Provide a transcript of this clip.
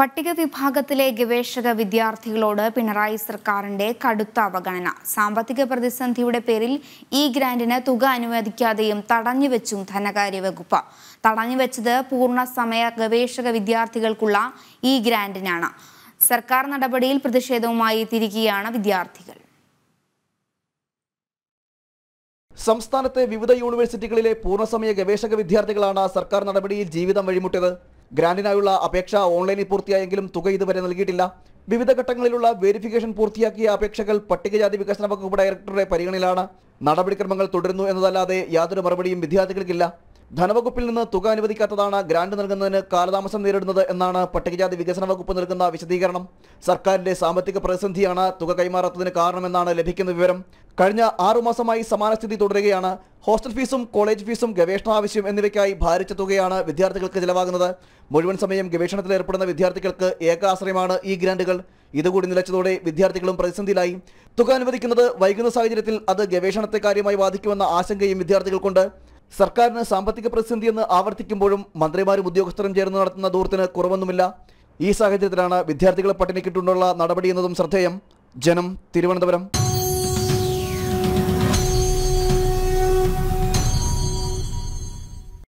പട്ടിക വിഭാഗത്തിലെ ഗവേഷക വിദ്യാർത്ഥികളോട് പിണറായി സർക്കാരിന്റെ കടുത്ത അവഗണന സാമ്പത്തിക പ്രതിസന്ധിയുടെ പേരിൽ ഈ ഗ്രാന്റിന് തുക അനുവദിക്കാതെയും തടഞ്ഞുവെച്ചും ധനകാര്യ വകുപ്പ് തടഞ്ഞുവെച്ചത് പൂർണ്ണസമയ ഗവേഷക വിദ്യാർത്ഥികൾക്കുള്ള ഈ ഗ്രാന്റിനാണ് സർക്കാർ നടപടിയിൽ പ്രതിഷേധവുമായി തിരികുകയാണ് വിദ്യാർത്ഥികൾ സംസ്ഥാനത്തെ വിവിധ യൂണിവേഴ്സിറ്റികളിലെ പൂർണ്ണസമയ ഗവേഷക വിദ്യാർത്ഥികളാണ് സർക്കാർ നടപടിയിൽ ജീവിതം വഴിമുട്ടിയത് ഗ്രാൻഡിനായുള്ള അപേക്ഷ ഓൺലൈനിൽ പൂർത്തിയായെങ്കിലും തുക ഇതുവരെ നൽകിയിട്ടില്ല വിവിധ ഘട്ടങ്ങളിലുള്ള വെരിഫിക്കേഷൻ പൂർത്തിയാക്കിയ അപേക്ഷകൾ പട്ടികജാതി വികസന വകുപ്പ് ഡയറക്ടറുടെ പരിഗണനയിലാണ് നടപടിക്രമങ്ങൾ തുടരുന്നു എന്നതല്ലാതെ യാതൊരു മറുപടിയും വിദ്യാർത്ഥികൾക്കില്ല ധനവകുപ്പിൽ നിന്ന് തുക അനുവദിക്കാത്തതാണ് ഗ്രാന്റ് നൽകുന്നതിന് കാലതാമസം നേരിടുന്നത് എന്നാണ് പട്ടികജാതി വികസന വകുപ്പ് നൽകുന്ന വിശദീകരണം സർക്കാരിന്റെ സാമ്പത്തിക പ്രതിസന്ധിയാണ് തുക കൈമാറാത്തതിന് കാരണമെന്നാണ് ലഭിക്കുന്ന വിവരം കഴിഞ്ഞ ആറുമാസമായി സമാന സ്ഥിതി തുടരുകയാണ് ഹോസ്റ്റൽ ഫീസും കോളേജ് ഫീസും ഗവേഷണ ആവശ്യം എന്നിവയ്ക്കായി ഭാരിച്ച തുകയാണ് വിദ്യാർത്ഥികൾക്ക് ചിലവാകുന്നത് മുഴുവൻ സമയം ഗവേഷണത്തിൽ ഏർപ്പെടുന്ന വിദ്യാർത്ഥികൾക്ക് ഏക ആശ്രയമാണ് ഈ ഗ്രാന്റുകൾ ഇതുകൂടി നിലച്ചതോടെ വിദ്യാർത്ഥികളും പ്രതിസന്ധിയിലായി തുക അനുവദിക്കുന്നത് വൈകുന്ന സാഹചര്യത്തിൽ അത് ഗവേഷണത്തെ കാര്യമായി ബാധിക്കുമെന്ന ആശങ്കയും വിദ്യാർത്ഥികൾക്കുണ്ട് സർക്കാരിന് സാമ്പത്തിക പ്രതിസന്ധിയെന്ന് ആവർത്തിക്കുമ്പോഴും മന്ത്രിമാരും ഉദ്യോഗസ്ഥരും ചേർന്ന് നടത്തുന്ന ദൂരത്തിന് കുറവൊന്നുമില്ല ഈ സാഹചര്യത്തിലാണ് വിദ്യാർത്ഥികളെ പട്ടിണിക്കിട്ടുള്ള നടപടിയെന്നതും ശ്രദ്ധേയം ജനം തിരുവനന്തപുരം